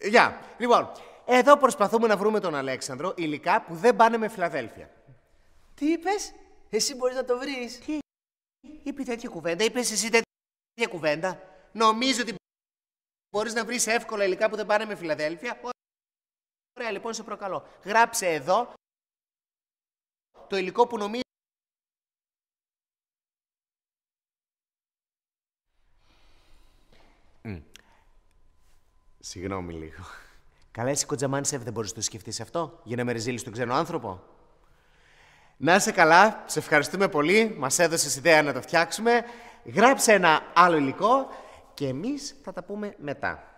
Γεια. Λοιπόν, εδώ προσπαθούμε να βρούμε τον Αλέξανδρο υλικά που δεν πάνε με Φιλαδέλφια. Τι είπες, εσύ μπορείς να το βρεις. Τι. Είπε τέτοια κουβέντα, είπες εσύ τέτοια κουβέντα. Νομίζω ότι μπορείς να βρεις εύκολα υλικά που δεν πάνε με Φιλαδέλφια. Ωραία, λοιπόν, σε προκαλώ. Γράψε εδώ το υλικό που νομίζεις Συγγνώμη λίγο. Καλά, εσύ δεν μπορείς να το σκεφτείς αυτό, για να με ριζίλει τον ξένο άνθρωπο. Να είσαι καλά, σε ευχαριστούμε πολύ. Μας έδωσες ιδέα να το φτιάξουμε. Γράψε ένα άλλο υλικό και εμείς θα τα πούμε μετά.